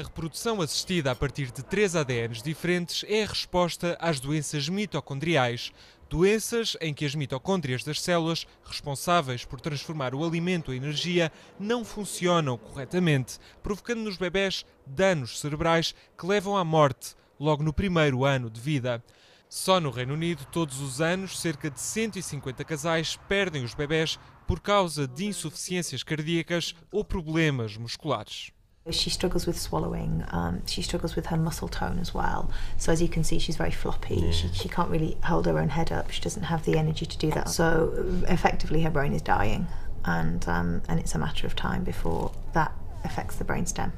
A reprodução assistida a partir de três ADNs diferentes é a resposta às doenças mitocondriais, doenças em que as mitocôndrias das células, responsáveis por transformar o alimento em energia, não funcionam corretamente, provocando nos bebés danos cerebrais que levam à morte logo no primeiro ano de vida. Só no Reino Unido, todos os anos, cerca de 150 casais perdem os bebés por causa de insuficiências cardíacas ou problemas musculares. She struggles with swallowing. Um, she struggles with her muscle tone as well. So as you can see, she's very floppy. Yeah. She, she can't really hold her own head up. She doesn't have the energy to do that. So effectively, her brain is dying, and um, and it's a matter of time before that affects the brainstem.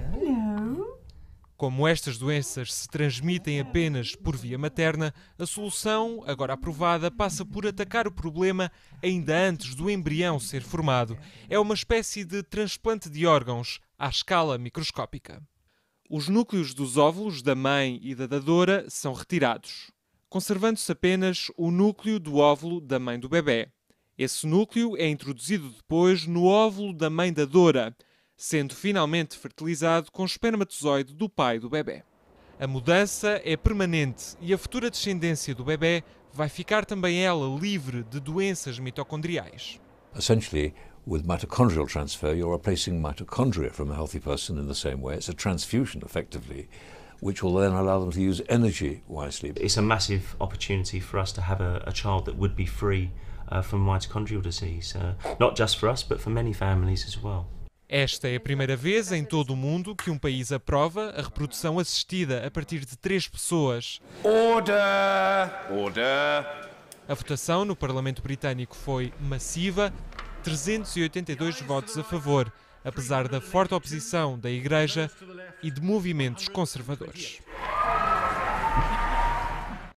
Como estas doenças se transmitem apenas por via materna, a solução, agora aprovada, passa por atacar o problema ainda antes do embrião ser formado. É uma espécie de transplante de órgãos à escala microscópica. Os núcleos dos óvulos da mãe e da dadora são retirados, conservando-se apenas o núcleo do óvulo da mãe do bebê. Esse núcleo é introduzido depois no óvulo da mãe dadora, sendo finalmente fertilizado com espermatozoide do pai do bebê. A mudança é permanente e a futura descendência do bebê vai ficar também ela livre de doenças mitocondriais. Essentially, with mitochondrial transfer, you're replacing mitochondria from a healthy person in the same way. It's a transfusion, effectively, which will then allow them to use energy wisely. It's a massive opportunity for us to have a, a child that would be free uh, from mitochondrial disease, uh, not just for us, but for many families as well. Esta é a primeira vez em todo o mundo que um país aprova a reprodução assistida a partir de três pessoas. Order! Order! A votação no Parlamento Britânico foi massiva 382 votos a favor, apesar da forte oposição da Igreja e de movimentos conservadores.